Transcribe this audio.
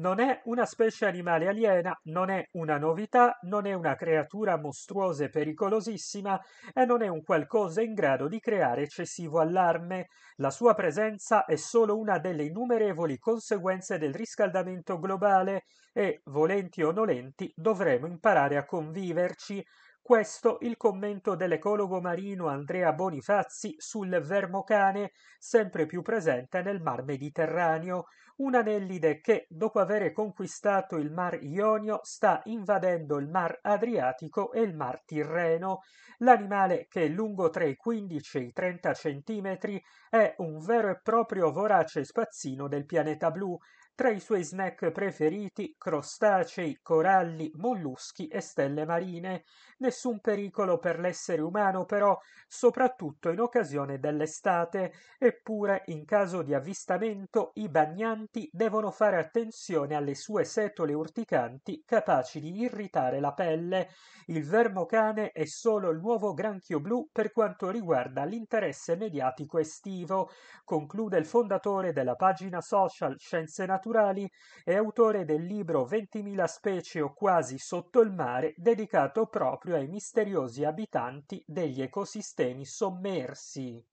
Non è una specie animale aliena, non è una novità, non è una creatura mostruosa e pericolosissima e non è un qualcosa in grado di creare eccessivo allarme. La sua presenza è solo una delle innumerevoli conseguenze del riscaldamento globale e, volenti o nolenti, dovremo imparare a conviverci questo il commento dell'ecologo marino Andrea Bonifazzi sul vermocane, sempre più presente nel Mar Mediterraneo, un anellide che, dopo aver conquistato il Mar Ionio, sta invadendo il Mar Adriatico e il Mar Tirreno. L'animale, che è lungo tra i 15 e i 30 centimetri, è un vero e proprio vorace spazzino del pianeta blu, tra i suoi snack preferiti crostacei, coralli, molluschi e stelle marine. Nessun pericolo per l'essere umano però, soprattutto in occasione dell'estate, eppure in caso di avvistamento i bagnanti devono fare attenzione alle sue setole urticanti capaci di irritare la pelle. Il vermocane è solo il nuovo granchio blu per quanto riguarda l'interesse mediatico estivo, conclude il fondatore della pagina social Scienze Naturali naturali, è autore del libro 20.000 specie o quasi sotto il mare, dedicato proprio ai misteriosi abitanti degli ecosistemi sommersi.